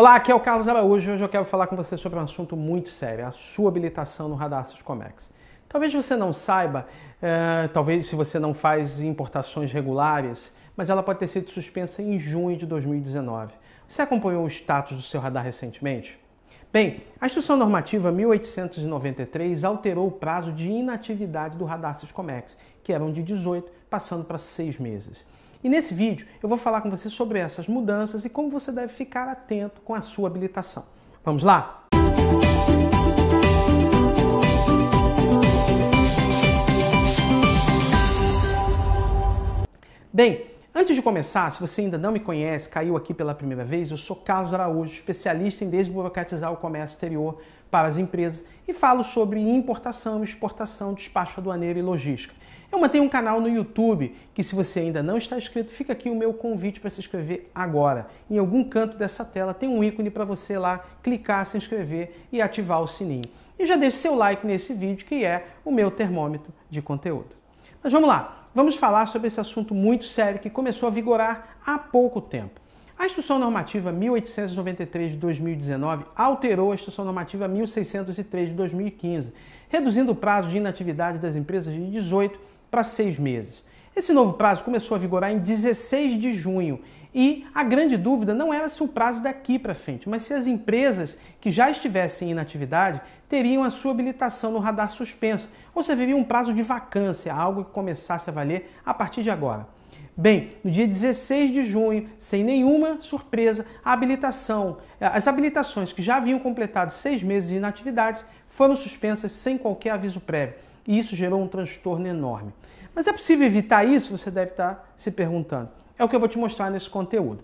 Olá, aqui é o Carlos Araújo e hoje eu quero falar com você sobre um assunto muito sério, a sua habilitação no radar Comex. Talvez você não saiba, é, talvez se você não faz importações regulares, mas ela pode ter sido suspensa em junho de 2019. Você acompanhou o status do seu radar recentemente? Bem, a Instrução Normativa 1893 alterou o prazo de inatividade do radar Siscomex, que eram de 18, passando para 6 meses. E nesse vídeo eu vou falar com você sobre essas mudanças e como você deve ficar atento com a sua habilitação. Vamos lá? Bem, Antes de começar, se você ainda não me conhece, caiu aqui pela primeira vez, eu sou Carlos Araújo, especialista em desburocratizar o comércio exterior para as empresas e falo sobre importação, exportação, despacho aduaneiro e logística. Eu mantenho um canal no YouTube que, se você ainda não está inscrito, fica aqui o meu convite para se inscrever agora. Em algum canto dessa tela tem um ícone para você lá clicar, se inscrever e ativar o sininho. E já deixe seu like nesse vídeo que é o meu termômetro de conteúdo. Mas vamos lá, vamos falar sobre esse assunto muito sério que começou a vigorar há pouco tempo. A Instrução Normativa 1893 de 2019 alterou a Instrução Normativa 1603 de 2015, reduzindo o prazo de inatividade das empresas de 18 para seis meses. Esse novo prazo começou a vigorar em 16 de junho e a grande dúvida não era se o prazo daqui para frente, mas se as empresas que já estivessem em inatividade teriam a sua habilitação no radar suspensa, ou se haveria um prazo de vacância, algo que começasse a valer a partir de agora. Bem, no dia 16 de junho, sem nenhuma surpresa, a habilitação, as habilitações que já haviam completado seis meses de inatividades foram suspensas sem qualquer aviso prévio e isso gerou um transtorno enorme. Mas é possível evitar isso? Você deve estar tá se perguntando. É o que eu vou te mostrar nesse conteúdo.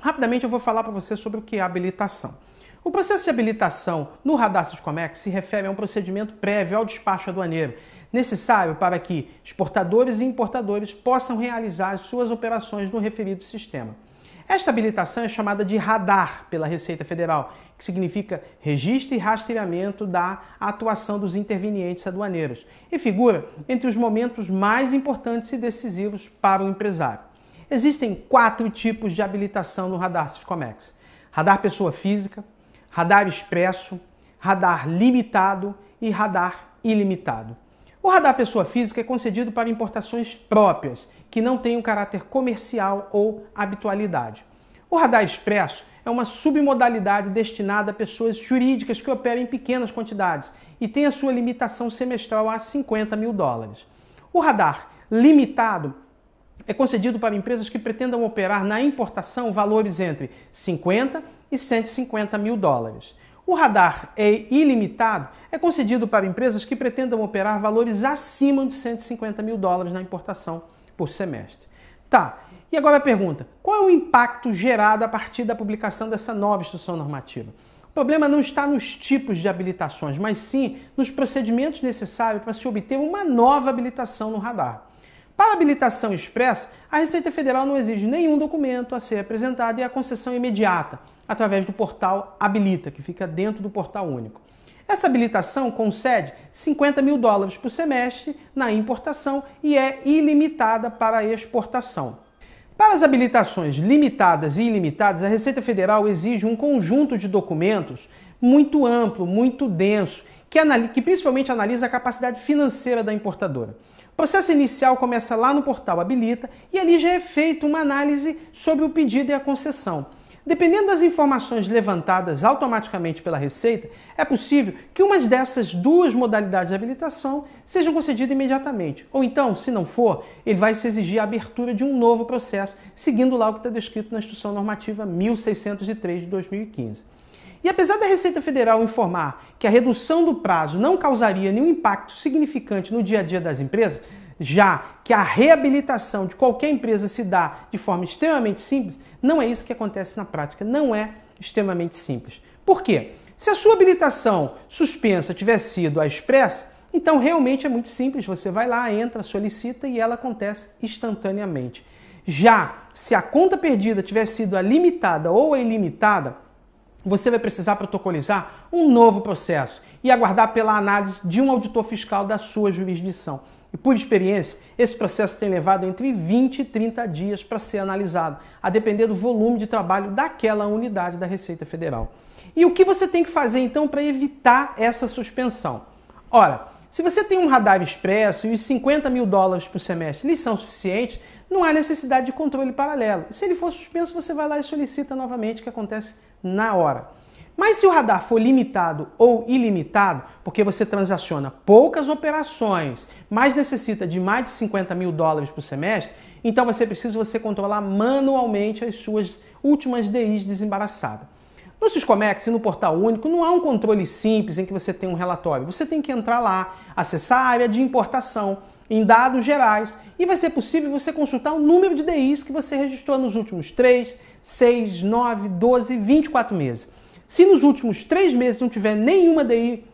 Rapidamente eu vou falar para você sobre o que é habilitação. O processo de habilitação no radar Siscomex se refere a um procedimento prévio ao despacho aduaneiro, necessário para que exportadores e importadores possam realizar as suas operações no referido sistema. Esta habilitação é chamada de radar pela Receita Federal, que significa registro e rastreamento da atuação dos intervenientes aduaneiros e figura entre os momentos mais importantes e decisivos para o empresário. Existem quatro tipos de habilitação no radar Ciscomex: radar pessoa física, radar expresso, radar limitado e radar ilimitado. O radar pessoa física é concedido para importações próprias, que não têm um caráter comercial ou habitualidade. O radar expresso é uma submodalidade destinada a pessoas jurídicas que operam em pequenas quantidades e tem a sua limitação semestral a 50 mil dólares. O radar limitado é concedido para empresas que pretendam operar na importação valores entre 50 e 150 mil dólares. O radar é ilimitado é concedido para empresas que pretendam operar valores acima de 150 mil dólares na importação por semestre. Tá, e agora a pergunta: qual é o impacto gerado a partir da publicação dessa nova instrução normativa? O problema não está nos tipos de habilitações, mas sim nos procedimentos necessários para se obter uma nova habilitação no radar. Para habilitação expressa, a Receita Federal não exige nenhum documento a ser apresentado e a concessão é imediata, através do portal Habilita, que fica dentro do portal único. Essa habilitação concede 50 mil dólares por semestre na importação e é ilimitada para a exportação. Para as habilitações limitadas e ilimitadas, a Receita Federal exige um conjunto de documentos muito amplo, muito denso, que, que principalmente analisa a capacidade financeira da importadora processo inicial começa lá no portal Habilita e ali já é feita uma análise sobre o pedido e a concessão. Dependendo das informações levantadas automaticamente pela Receita, é possível que uma dessas duas modalidades de habilitação seja concedida imediatamente. Ou então, se não for, ele vai se exigir a abertura de um novo processo, seguindo lá o que está descrito na Instrução Normativa 1603 de 2015. E apesar da Receita Federal informar que a redução do prazo não causaria nenhum impacto significante no dia a dia das empresas, já que a reabilitação de qualquer empresa se dá de forma extremamente simples, não é isso que acontece na prática, não é extremamente simples. Por quê? Se a sua habilitação suspensa tivesse sido a expressa, então realmente é muito simples, você vai lá, entra, solicita e ela acontece instantaneamente. Já se a conta perdida tiver sido a limitada ou a ilimitada, você vai precisar protocolizar um novo processo e aguardar pela análise de um auditor fiscal da sua jurisdição. E por experiência, esse processo tem levado entre 20 e 30 dias para ser analisado, a depender do volume de trabalho daquela unidade da Receita Federal. E o que você tem que fazer então para evitar essa suspensão? Ora, se você tem um radar expresso e os 50 mil dólares por semestre lhes são suficientes, não há necessidade de controle paralelo. Se ele for suspenso, você vai lá e solicita novamente, que acontece na hora. Mas se o radar for limitado ou ilimitado, porque você transaciona poucas operações, mas necessita de mais de 50 mil dólares por semestre, então você precisa você controlar manualmente as suas últimas DIs desembaraçadas. No Syscomex e no Portal Único não há um controle simples em que você tem um relatório. Você tem que entrar lá, acessar a área de importação, em dados gerais e vai ser possível você consultar o número de DIs que você registrou nos últimos 3, 6, 9, 12, 24 meses. Se nos últimos três meses não tiver nenhuma DI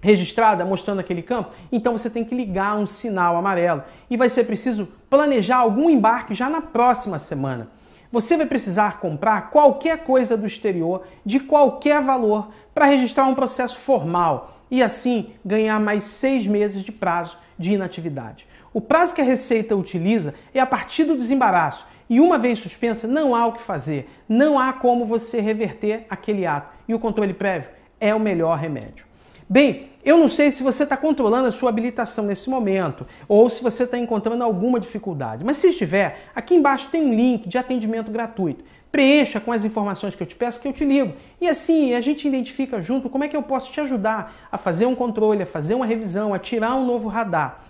registrada mostrando aquele campo, então você tem que ligar um sinal amarelo e vai ser preciso planejar algum embarque já na próxima semana. Você vai precisar comprar qualquer coisa do exterior de qualquer valor para registrar um processo formal e assim ganhar mais seis meses de prazo de inatividade. O prazo que a Receita utiliza é a partir do desembaraço e uma vez suspensa, não há o que fazer, não há como você reverter aquele ato. E o controle prévio é o melhor remédio. Bem, eu não sei se você está controlando a sua habilitação nesse momento ou se você está encontrando alguma dificuldade, mas se estiver, aqui embaixo tem um link de atendimento gratuito. Preencha com as informações que eu te peço que eu te ligo. E assim a gente identifica junto como é que eu posso te ajudar a fazer um controle, a fazer uma revisão, a tirar um novo radar.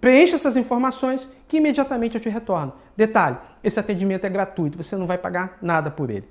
Preencha essas informações que imediatamente eu te retorno. Detalhe: esse atendimento é gratuito, você não vai pagar nada por ele.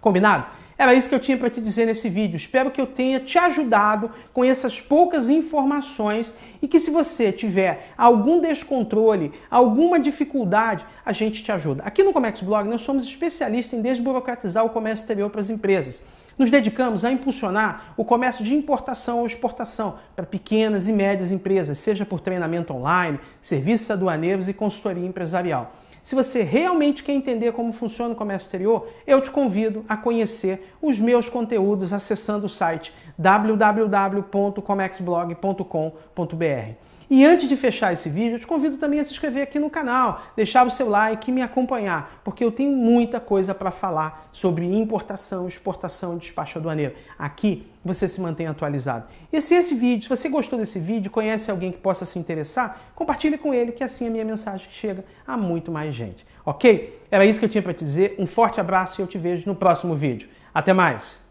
Combinado? Era isso que eu tinha para te dizer nesse vídeo. Espero que eu tenha te ajudado com essas poucas informações e que se você tiver algum descontrole, alguma dificuldade, a gente te ajuda. Aqui no Comex Blog nós somos especialistas em desburocratizar o comércio exterior para as empresas. Nos dedicamos a impulsionar o comércio de importação ou exportação para pequenas e médias empresas, seja por treinamento online, serviços aduaneiros e consultoria empresarial. Se você realmente quer entender como funciona o comércio exterior, eu te convido a conhecer os meus conteúdos acessando o site www.comexblog.com.br. E antes de fechar esse vídeo, eu te convido também a se inscrever aqui no canal, deixar o seu like e me acompanhar, porque eu tenho muita coisa para falar sobre importação, exportação, despacho aduaneiro. Aqui você se mantém atualizado. E se esse vídeo, se você gostou desse vídeo, conhece alguém que possa se interessar, compartilhe com ele, que assim a minha mensagem chega a muito mais gente. Ok? Era isso que eu tinha para te dizer. Um forte abraço e eu te vejo no próximo vídeo. Até mais!